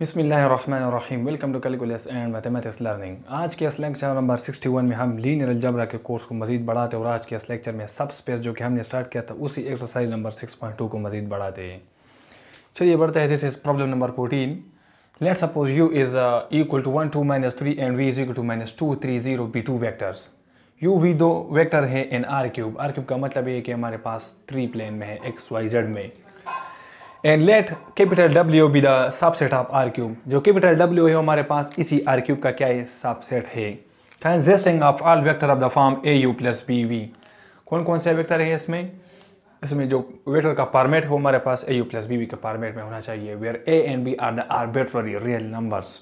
बिसमीम welcome to calculus and mathematics learning आज के इस लेक्चर नंबर 61 में हम लीनियर अलजबरा के कोर्स को मजीद बढ़ाते और आज के इस लेक्चर में सब स्पेस जो कि हमने स्टार्ट किया था उसी एक्सरसाइज नंबर 6.2 को मजीद बढ़ाते हैं चलिए बढ़ते हैं this is problem number 14 let suppose u is equal to one two minus three and v is equal to minus two three zero be two vectors u v दो वैक्टर है in R cube R cube का मतलब ये कि हमारे पास three plane में है X Y Z में and let capital W be the subset of R cube जो कैपिटल डब्ल्यू है हमारे पास इसी आर क्यूब का क्या है सबसेट है consisting of all vector of the form a u plus b v कौन कौन से वेक्टर है इसमें इसमें जो वेक्टर का फॉर्मेट हो हमारे पास a u plus b v के फॉर्मेट में होना चाहिए where a and b are the arbitrary real numbers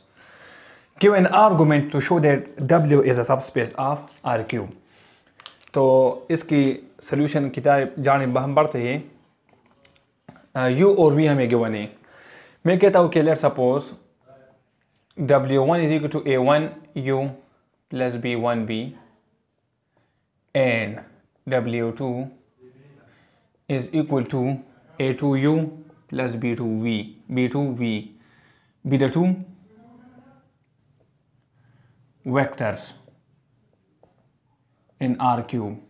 give an argument to show that W is a subspace of R cube तो इसकी सोल्यूशन किताब जाने हम बढ़ते हैं यू और वी हमें गिवन है मैं कहता हूँ कि let suppose W one is equal to a one u plus b one b and W two is equal to a two u plus B two v b two v be the two vectors in R cube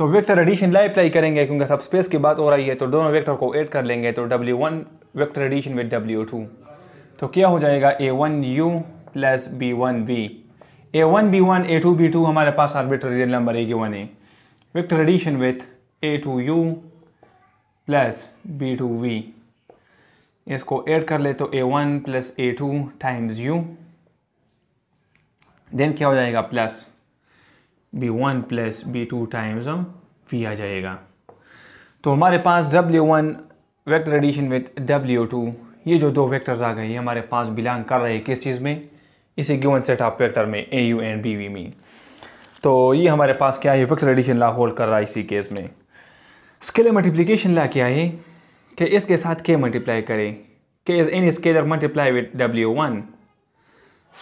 तो vector addition लाइव apply करेंगे क्योंकि सब space की बात हो रही है तो दोनों वेक्टर को ऐड कर लेंगे तो W one vector addition with W two तो क्या हो जाएगा ए one u plus b one b a one B one A two B two हमारे पास arbitrary real number a one a vector addition with A two u plus B two v इसको add कर ले तो a one plus A two times u then क्या हो जाएगा plus b one plus B two times हम फी आ जाएगा तो हमारे पास W one vector addition with W two ये जो दो वैक्टर्स आ गए ये हमारे पास बिलोंग कर रहे हैं किस चीज़ में इसी गिवन सेट ऑफ वैक्टर में a u and b v में तो ये हमारे पास क्या है वैक्टर एडिशन ला होल्ड कर रहा है इसी केस में स्केलर मल्टीप्लिकेशन ला क्या है कि इसके साथ के मल्टीप्लाई करें k is in scalar multiply with W one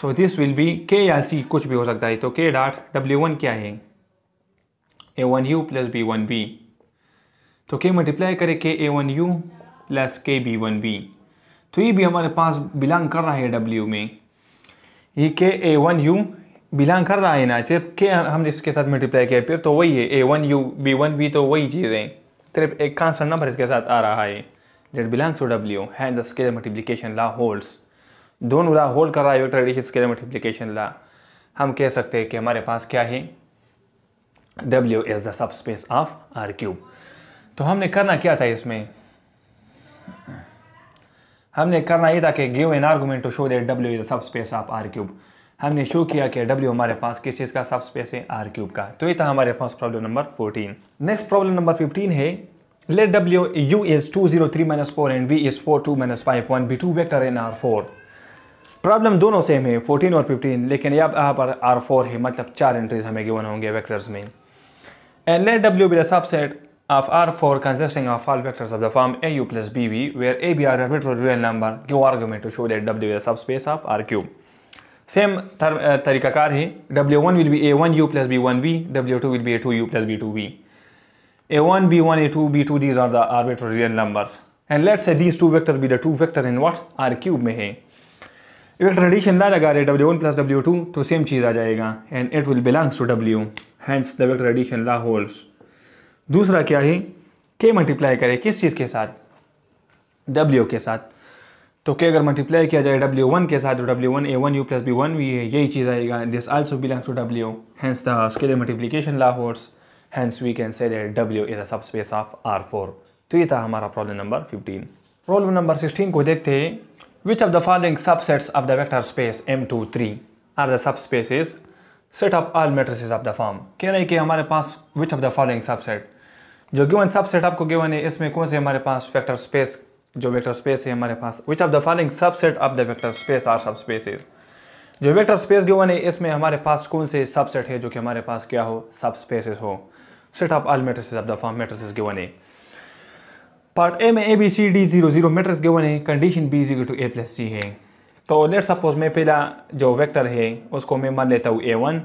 so this will be k या सी कुछ भी हो सकता है तो के डॉट डब्ल्यू वन क्या है a one u plus b one b तो के मल्टीप्लाई करें के ए one u plus k B one b तो ये भी हमारे पास बिलोंग कर रहा है डब्ल्यू में ये के ए वन यू बिलोंग कर रहा है ना सिर्फ के हमने इसके साथ मल्टीप्लाई किया फिर तो वही है a one u b one b तो वही चीज़ है सिर्फ एक कांस्टेंट नंबर इसके साथ आ रहा है that belongs to W hence the scalar multiplication law holds दोन उदा होल्ड कर रहा है vector addition scalar multiplication law हम कह सकते हैं कि हमारे पास क्या है W is the subspace of R cube तो हमने करना क्या था इसमें हमने करना ये था कि give an argument to show that W is the subspace of R cube हमने शो किया कि डब्ल्यू हमारे पास किस चीज़ का सब स्पेस है आर क्यूब का तो ये था हमारे पास problem number fourteen next problem number fifteen है let W u is two zero three minus four and v is four two minus five one be two vector in R four problem दोनों same है 14 और fifteen लेकिन अब यहाँ पर are four है मतलब चार एंट्रीज हमें गिवन होंगे वेक्टर्स में and let W be subset of R four consisting of all vectors of the form a u plus b v where a b are real number क्यू argument to show let W subspace of R cube same तरीकाकार है W one will be a one u plus b one v W two will be A two u plus B two v a one B one A two B two these are the arbitrary numbers and let's A these two vector B the two vector in what are cube में है addition ना लगा रहे W one plus W two तो same चीज़ आ जाएगा and it will belongs to W hands double addition law holds दूसरा क्या है के मल्टीप्लाई करें किस चीज़ के साथ डब्ल्यू के साथ तो के अगर मल्टीप्लाई किया जाए डब्ल्यू वन के साथ तो डब्ल्यू वन ए one u plus b one v है यही चीज़ आएगा this also belongs to W hence the scalar multiplication law holds hence we can say that W is a subspace of R four तो ये था हमारा problem number fifteen problem number sixteen को देखते हैं Which of the following subsets of the vector space M23 are the subspaces? Set up all matrices of the form. कह रहे हैं कि हमारे पास which of the following subset जो given subset आपको given है इसमें कौन से हमारे पास vector space जो vector space है हमारे पास which of the following subset of the vector space are subspaces? जो वेक्टर स्पेस गिवन है इसमें हमारे पास कौन से सबसेट है जो कि हमारे पास क्या हो सब हो set of all matrices of the form matrices given है पार्ट ए में a B C d zero zero matrix given है condition b zero to a plus c है तो लेट सपोज मैं पहला जो वेक्टर है उसको मैं मान लेता हूँ ए one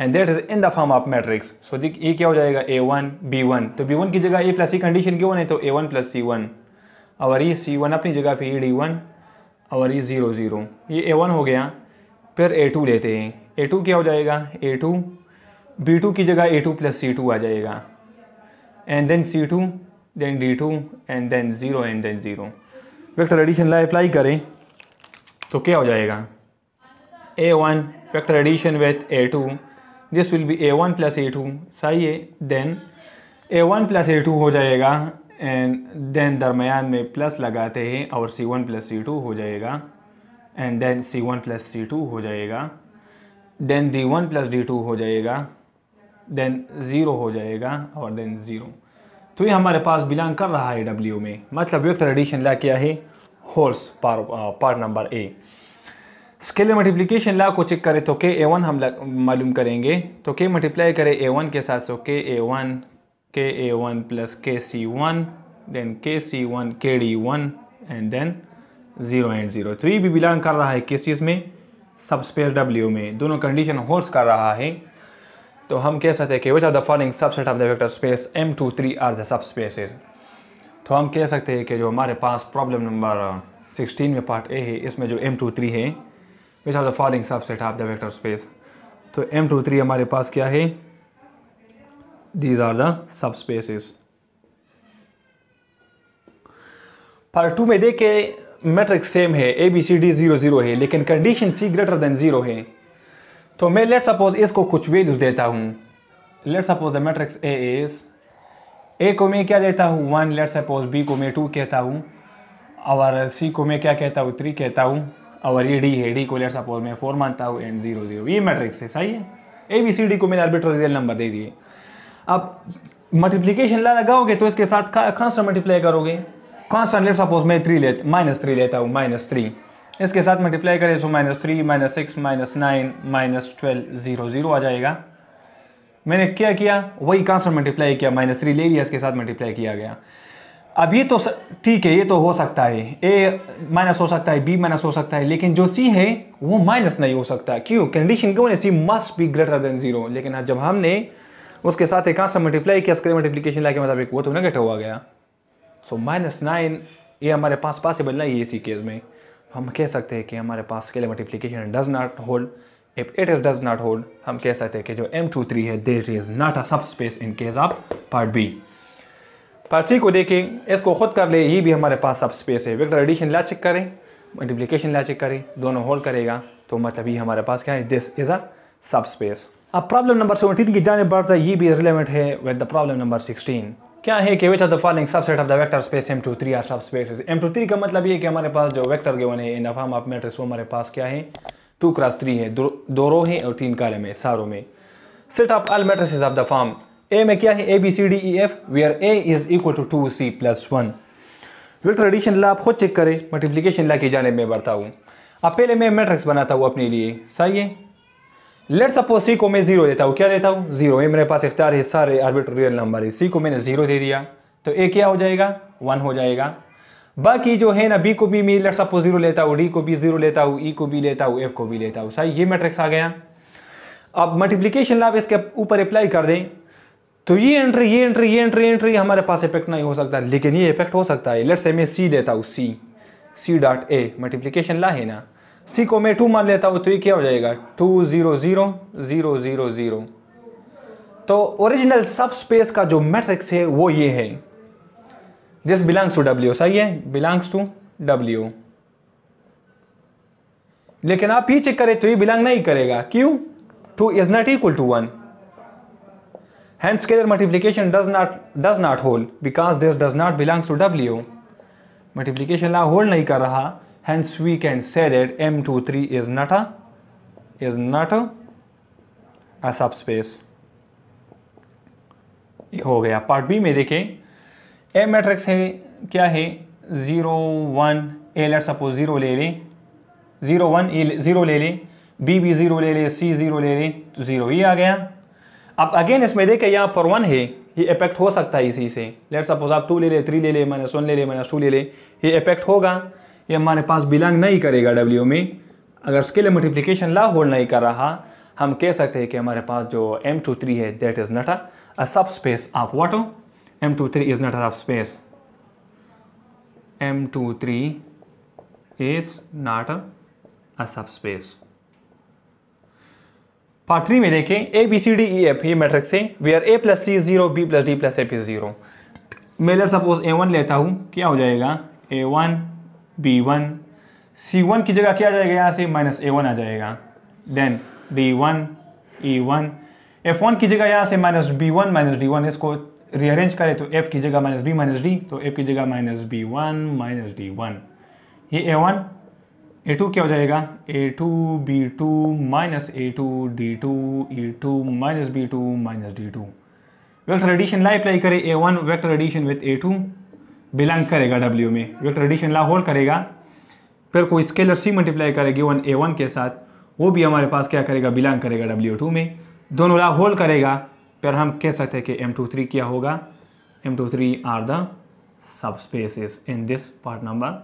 and that is in the form of matrix so जी ये क्या हो जाएगा ए वन बी वन तो बी वन की जगह ए प्लस सी कंडीशन क्यों है तो a one plus c one और ये सी वन अपनी जगह पर ई डी वन और ये ज़ीरो ज़ीरो ये ए वन हो गया फिर ए टू लेते हैं ए टू क्या हो जाएगा ए टू बी टू की जगह a two plus C two आ जाएगा and then c two then d2 and then 0 and then 0 vector addition law apply करें तो क्या हो जाएगा ए one vector addition with A two this will be a one plus A two सही है then a one plus A two हो जाएगा and then दरमियान में प्लस लगाते हैं और सी वन प्लस सी टू हो जाएगा and then C one plus C two हो जाएगा then d one plus d two हो जाएगा देन ज़ीरो हो जाएगा और देन ज़ीरो तो ये हमारे पास बिलोंग कर रहा है डब्ल्यू में मतलब वेक्टर एडिशन ला क्या है होल्स पार part number a scale multiplication law को चेक करें तो के ए वन हम मालूम करेंगे तो के मल्टीप्लाई करें ए वन के साथ सो के ए वन के ए वन प्लस के सी one then k C one k d one and then zero and zero तो ये भी बिलोंग कर रहा है चीज़ में सब स्पेस डब्ल्यू में दोनों कंडीशन होल्स कर रहा है तो हम कह सकते हैं कि which are the following subset of the vector space M two three are the subspaces तो हम कह सकते हैं कि जो हमारे पास प्रॉब्लम नंबर सिक्सटीन में पार्ट ए है इसमें जो एम टू थ्री है which are the following subset of the vector space तो एम टू थ्री हमारे पास क्या है these are the subspaces part two में देखे मेट्रिक सेम है A B C d zero zero है लेकिन condition c greater than zero है तो मैं लेट सपोज इसको कुछ वैल्यूज़ देता हूँ let suppose the matrix a is a को मैं क्या देता हूँ वन लेट सपोज बी को मैं टू कहता हूँ और सी को मैं क्या कहता हूँ थ्री कहता हूँ और ये डी है डी को लेट सपोज मैं फोर मानता हूँ एंड जीरो जीरो ये मैट्रिक्स है सही है ए बी सी डी को मैंने आर्बिट्री रियल नंबर दे दिए अब मल्टीप्लीकेशन ला लगाओगे तो इसके साथ सा मल्टीप्लाई करोगे कॉन्स्टेंट लेट सपोज मैं थ्री लेता माइनस थ्री लेता हूँ माइनस थ्री इसके साथ मल्टीप्लाई करें तो minus three minus six minus nine minus twelve zero zero आ जाएगा मैंने क्या किया वही कहाँ से मल्टीप्लाई किया माइनस थ्री ले लिया इसके साथ मल्टीप्लाई किया गया अब ये तो ठीक है ये तो हो सकता है ए माइनस हो सकता है बी माइनस हो सकता है लेकिन जो सी है वो माइनस नहीं हो सकता क्यों कंडीशन क्यों नहीं C must be greater than zero लेकिन जब हमने उसके साथ एक से मल्टीप्लाई किया स्क्रीन मल्टीप्लीकेशन ला के मुताबिक वो तो नेगेटिव हुआ गया सो माइनस नाइन ये हमारे पास पॉसिबल नहीं है इसी केस में हम कह सकते हैं कि हमारे पास scalar multiplication does not hold if it is does not hold हम कह सकते हैं कि जो एम टू थ्री है there is not a subspace in case of part B part C को देखें इसको खुद कर ले ये भी हमारे पास सब स्पेस है वेक्टर एडिशन ला चेक करें मल्टीप्लीकेशन ला चेक करें दोनों होल्ड करेगा तो मतलब ये हमारे पास क्या है दिस इज़ अ सब स्पेस अब प्रॉब्लम नंबर सेवेंटीन की जाने बढ़ता तो ये भी रिलेवेंट है with the problem number sixteen क्या है कि which are the following subset of the vector space M two three are subspace M two three का मतलब ये कि हमारे पास जो वेक्टर गिवन है इन अफाम ऑफ मैट्रिक्स वो हमारे पास क्या है टू क्रॉस थ्री है दो, दो रो है और तीन कालम है सारों में set of all matrix of the form A में क्या है A B C D E F where A is equal to two C plus one vector addition law आप खुद चेक करें मल्टीप्लीकेशन ला की जाने में बढ़ता हूँ अब पहले मैं मैट्रिक्स बनाता हूँ अपने लिए सही है लेट सपोज सी को मैं जीरो देता हूँ क्या देता हूँ जीरो ये मेरे पास इख्तियार है सारे आर्बिट्रियल नंबर है सी को मैंने जीरो दे दिया तो ए क्या हो जाएगा वन हो जाएगा बाकी जो है ना बी को भी मैं लेट सपोज जीरो लेता हूँ डी को भी जीरो लेता हूँ ई e को भी लेता हूँ एफ को भी लेता हूँ सही ये मैट्रिक्स आ गया अब मल्टीप्लीकेशन आप इसके ऊपर अप्लाई कर दें तो ये एंट्री ये एंट्री ये एंट्री एंट्री हमारे पास इफेक्ट नहीं हो सकता लेकिन ये इफेक्ट हो सकता है लेट से मैं सी देता हूँ सी सी डॉट ए मल्टीप्लीकेशन ला है ना सी को मैं टू मान लेता हूँ तो ये क्या हो जाएगा two zero zero zero zero zero तो ओरिजिनल सब स्पेस का जो मैट्रिक्स है वो ये है दिस बिलोंग्स टू डब्ल्यू सही है बिलोंग्स टू डब्ल्यू लेकिन आप ये चेक करें तो ये बिलोंग नहीं करेगा क्यों two is not equal to one hence scalar multiplication does not does not hold because this does not belongs to W multiplication law hold नहीं कर रहा Hence, we can say that M23 is not a is not a, a subspace. हो गया part B में देखें ए matrix है क्या है zero one A let suppose zero ले लें ज़ीरो वन ज़ीरो ले लें बी भी ज़ीरो ले लें सी ज़ीरो ले लें तो ज़ीरो ही आ गया अब अगेन इसमें देखें यहाँ पर वन है ये इफेक्ट हो सकता है इसी से लेट सपोज आप टू ले लें थ्री ले लें माइनस वन ले लें माइनस टू ले लें ये इफेक्ट होगा ये हमारे पास बिलोंग नहीं करेगा डब्ल्यू में अगर उसके लिए मल्टीप्लिकेशन ला होल्ड नहीं कर रहा हम कह सकते हैं कि हमारे पास जो एम टू थ्री है that is not a subspace of what M two three is not a space M two three is not a subspace part three में देखें A B C D E F ये matrix है are A plus C zero B plus D plus F is zero मैं suppose A one लेता हूँ क्या हो जाएगा ए one B one C one की जगह क्या आ जाएगा यहाँ से माइनस ए वन आ जाएगा then d1 one f1 F one की जगह यहाँ से minus B one minus D one इसको रीअरेंज करें तो एफ की जगह माइनस बी माइनस डी तो एफ की जगह minus B one minus D one ये ए वन ए टू क्या हो जाएगा A two B two minus A two D two E two minus B two minus D two vector addition law apply करें A one vector addition with A two belong करेगा W में vector addition law hold करेगा फिर कोई scalar C multiply करेगी one ए one के साथ वो भी हमारे पास क्या करेगा बिलोंग करेगा डब्ल्यू टू में दोनों ला होल्ड करेगा फिर हम कह सकते हैं कि एम टू थ्री क्या होगा M two three are the spaces in this part number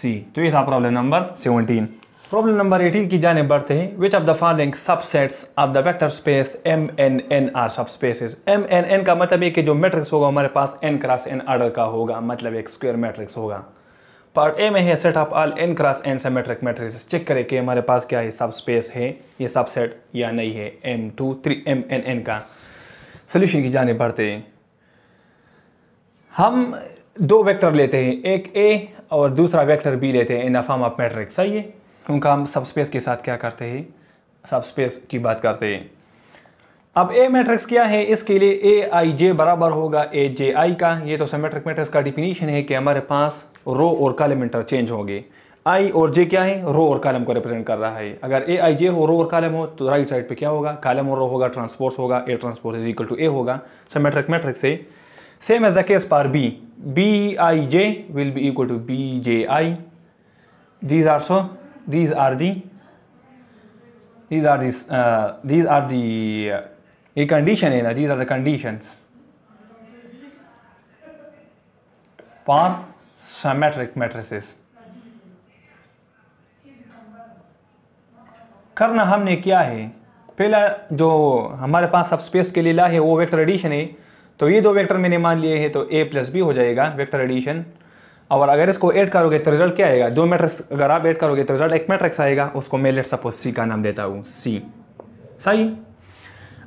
C तो ये था problem number seventeen problem number 18 की जाने बढ़ते हैं which of the following subsets of the vector space M N N are subspaces M N N का मतलब ये कि जो मैट्रिक्स होगा हमारे पास एन क्रॉस एन आर्डर का होगा मतलब एक स्क्वायर मैट्रिक्स होगा पार्ट ए में है set of all N cross N symmetric matrix check करें कि हमारे पास क्या है सब स्पेस है ये सबसेट या नहीं है M two three M N N का सोल्यूशन की जाने बढ़ते हैं हम दो वेक्टर लेते हैं एक ए और दूसरा वेक्टर बी लेते हैं in the form of matrix सही है उनका हम सबस्पेस के साथ क्या करते हैं सबस्पेस की बात करते हैं अब ए मैट्रिक्स क्या है इसके लिए ए आई जे बराबर होगा ए जे आई का ये तो सिमेट्रिक मैट्रिक्स का डिफिनीशन है कि हमारे पास रो और कॉलम इंटरचेंज होंगे आई और जे क्या है रो और कॉलम को रिप्रेजेंट कर रहा है अगर ए आई जे हो रो और कॉलम हो तो राइट साइड पे क्या होगा कॉलम और रो होगा ट्रांसपोर्ट होगा A transpose is equal to A होगा सिमेट्रिक मैट्रिक्स है same as the case for B B I J will be equal to B J I these are so these are the these are these uh, these are the uh, a condition area these are the conditions for symmetric matrices करना हमने क्या है पहला जो हमारे पास सब space के लिए ला है वो वेक्टर एडिशन है तो ये दो वेक्टर मैंने मान लिए हैं तो ए प्लस बी हो जाएगा वेक्टर एडिशन और अगर इसको ऐड करोगे तो रिजल्ट क्या आएगा दो मैट्रिक्स अगर आप ऐड करोगे तो रिजल्ट एक मैट्रिक्स आएगा उसको मैं लेट सपोज सी का नाम देता हूँ सी सही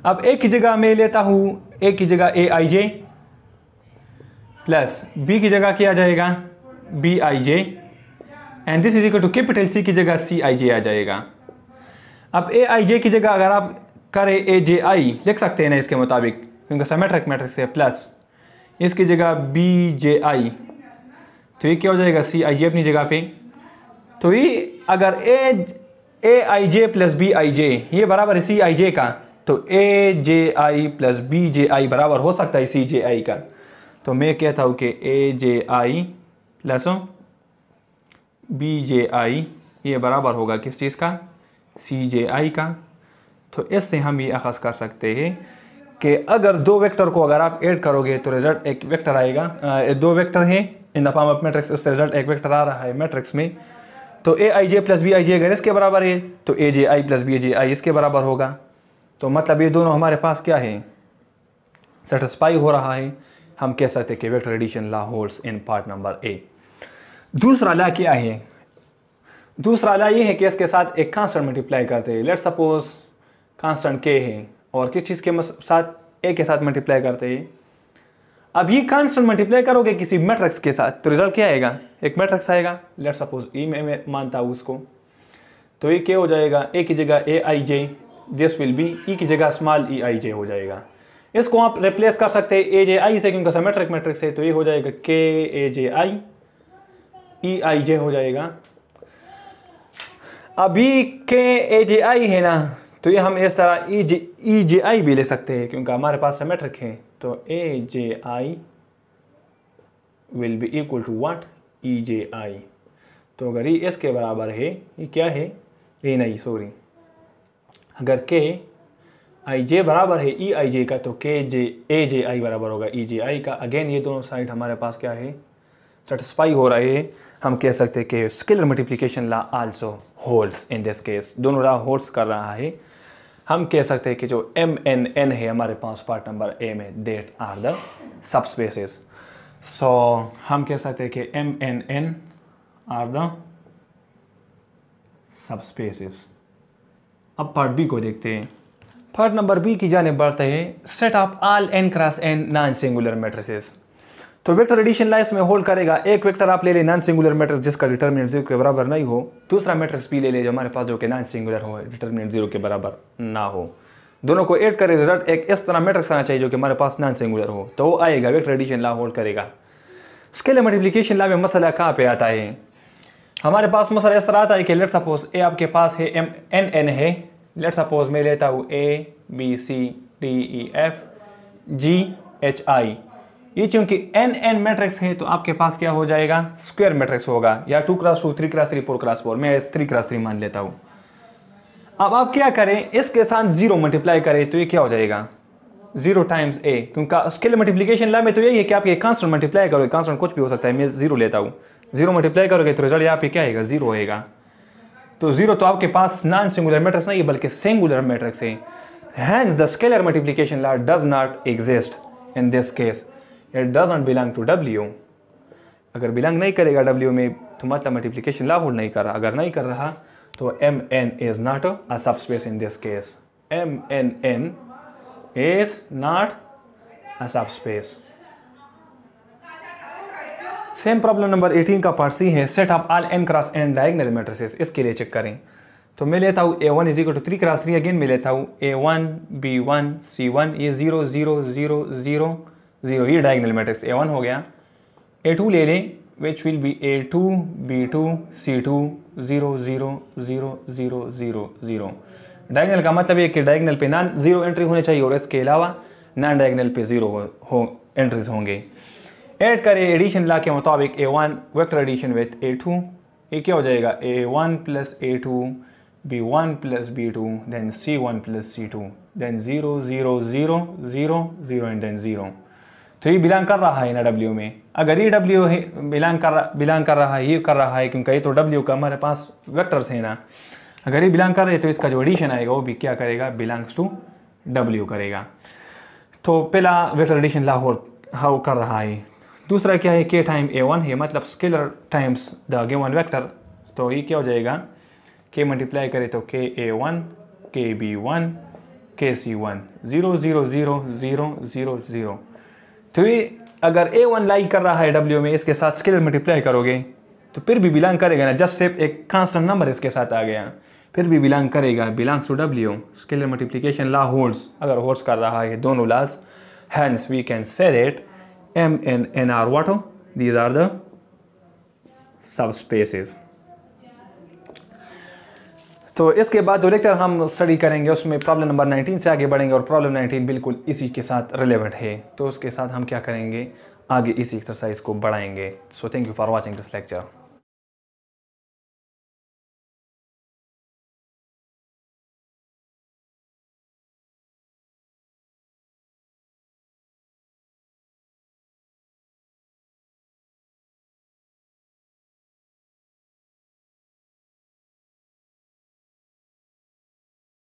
अब एक की जगह मैं लेता हूँ ए की जगह A I J plus B की जगह क्या आ जाएगा B I J and this is equal to capital C की जगह सी आई जे आ जाएगा अब ए आई जे की जगह अगर आप करें ए जे आई लिख सकते हैं ना इसके मुताबिक क्योंकि मैट्रिक मैट्रिक्स है प्लस इसकी जगह बी जे आई तो ये क्या हो जाएगा सी आई जे अपनी जगह पे तो ये अगर ए ए I J plus B I जे ये बराबर है सी आई जे का तो A J I plus B J आई बराबर हो सकता है सी जे आई का तो मैं कहता हूँ कि ए जे आई प्लस बी जे आई ये बराबर होगा किस चीज़ का सी जे आई का तो इससे हम ये अखज़ कर सकते हैं कि अगर दो वेक्टर को अगर आप ऐड करोगे तो रिज़ल्ट एक वेक्टर आएगा दो वेक्टर हैं in the form of matrix उससे रिजल्ट एक वेक्टर आ रहा है मैट्रिक्स में तो ए I J plus B I जे अगर इसके बराबर है तो A J I plus B J आई इसके बराबर होगा तो मतलब ये दोनों हमारे पास क्या है सेटिस्फाई हो रहा है हम कह सकते कि vector addition law holds in part number A दूसरा ला क्या है दूसरा ला ये है कि इसके साथ एक कांस्टेंट मल्टीप्लाई करते हैं लेट सपोज कांस्टेंट के है और किस चीज़ के साथ ए के साथ मल्टीप्लाई करते हैं अब ये कांस्टेंट मल्टीप्लाई करोगे किसी मैट्रिक्स के साथ तो रिजल्ट क्या आएगा एक मैट्रिक्स आएगा लेट सपोज ई मैं मानता हूँ उसको तो ये क्या हो जाएगा ए की जगह A I J this will be E की जगह स्मॉल ई आई जे हो जाएगा इसको आप रिप्लेस कर सकते हैं ए जे आई से क्योंकि मैट्रिक मैट्रिक्स है तो ये हो जाएगा के ए जे आई ई आई जे हो जाएगा अभी के ए जे आई है ना तो ये हम इस तरह ई जे ई जे आई भी ले सकते हैं क्योंकि हमारे पास समेट्रिक है तो A J I will be equal to what E J I तो अगर ई e एस के बराबर है ये क्या है ए नहीं सॉरी अगर के आई जे बराबर है ई आई जे का तो के जे ए जे आई बराबर होगा ई जे आई का अगेन ये दोनों साइड हमारे पास क्या है सेटिस्फाई हो रहे है हम कह सकते हैं कि scalar multiplication law also holds in this case दोनों ला होल्ड्स कर रहा है हम कह सकते हैं कि जो एम एन एन है हमारे पास पार्ट नंबर ए में that are the subspaces so हम कह सकते हैं कि M N N are the subspaces अब पार्ट बी को देखते हैं पार्ट नंबर बी की जाने बढ़ते हैं set of all N cross N non singular matrices तो वेक्टर एडिशन ला इसमें होल्ड करेगा एक वेक्टर आप ले लें नॉन सिंगुलर मैट्रिक्स जिसका डिटर्मिनेंट जीरो के बराबर नहीं हो दूसरा मैट्रिक्स पी ले लें जो हमारे पास जो कि नॉन सिंगुलर हो डिटर्मिनेंट जीरो के बराबर ना हो दोनों को ऐड करें रिजल्ट एक इस तरह मैट्रिक्स आना चाहिए जो कि हमारे पास नॉन सिंगुलर हो तो वो आएगा वेक्टर एडिशन ला होल्ड करेगा स्केल मल्टीप्लिकेशन ला में मसला कहाँ पे आता है हमारे पास मसला इस तरह आता है कि लेट सपोज ए आपके पास है एम एन एन है लेट सपोज मैं लेता हूँ A B C D E F G H I ये चूंकि एन एन मैट्रिक्स है तो आपके पास क्या हो जाएगा स्क्वायर मैट्रिक्स होगा या two cross two three cross three four cross four मैं थ्री क्रास थ्री मान लेता हूं अब आप क्या करें इसके साथ जीरो मल्टीप्लाई करें तो ये क्या हो जाएगा जीरो टाइम्स ए क्योंकि उसके लिए मल्टीप्लीकेशन ला में तो यही है कि आप ये कांस्टेंट मल्टीप्लाई करोगे कांस्टेंट कुछ भी हो सकता है मैं जीरो लेता हूँ जीरो मल्टीप्लाई करोगे तो रिजल्ट यहाँ पे क्या आएगा जीरो होएगा तो जीरो तो आपके पास नॉन सिंगुलर मैट्रिक्स नहीं है बल्कि सिंगुलर मैट्रिक्स है hence the scalar multiplication law does not exist in this case does not belong to W अगर बिलोंग नहीं करेगा W में तो मतलब मल्टीप्लीकेशन ला होल्ड नहीं कर रहा अगर नहीं कर रहा तो M N is not a space in this case M N N is not a space same problem number 18 का पार्ट सी है set of all N cross N diagonal matrices इसके लिए चेक करें तो मैं लेता हूँ ए one is equal to three cross three again मैं लेता हूँ ए one B one C one ये zero zero zero zero zero ये डायगनल मैट्रिक्स ए वन हो गया ए टू ले लें which will be A two B two C two zero zero zero zero zero zero diagonal का मतलब ये कि डायगनल पे नॉन ज़ीरो एंट्री होने चाहिए और इसके अलावा नॉन डायगनल पे ज़ीरो हो, हो एंट्रीज होंगे ऐड करें एडिशन ला के मुताबिक A one vector addition with A two ये क्या हो जाएगा ए one plus A two B one plus B two then C one plus C two then zero zero zero zero zero and then zero तो ये belong कर रहा है ना डब्ल्यू में अगर ये डब्ल्यू है बिलोंग कर बिलोंग कर रहा है ये कर रहा है क्योंकि ये तो डब्ल्यू का हमारे पास वेक्टर्स है ना अगर ये बिलोंग कर रहे तो इसका जो एडिशन आएगा वो भी क्या करेगा बिलोंग्स टू डब्ल्यू करेगा तो पहला वेक्टर एडिशन लाहौर हाउ कर रहा है दूसरा क्या है के टाइम ए वन है मतलब scalar times the one vector तो ये क्या हो जाएगा के मल्टीप्लाई करे तो के ए one K B one K सी one zero zero zero zero zero zero तो ये अगर ए वन लाइक कर रहा है डब्ल्यू में इसके साथ स्केलर मल्टीप्लाई करोगे तो फिर भी बिलोंग करेगा ना जस्ट सिर्फ एक कांस्टेंट नंबर इसके साथ आ गया फिर भी बिलोंग करेगा belongs to W scalar multiplication law holds अगर होल्ड्स कर रहा है दोनों laws hence we can say that M N N are what these are the subspaces तो इसके बाद जो लेक्चर हम स्टडी करेंगे उसमें प्रॉब्लम नंबर 19 से आगे बढ़ेंगे और प्रॉब्लम 19 बिल्कुल इसी के साथ रिलेवेंट है तो उसके साथ हम क्या करेंगे आगे इसी एक्सरसाइज को बढ़ाएंगे so thank you for watching this lecture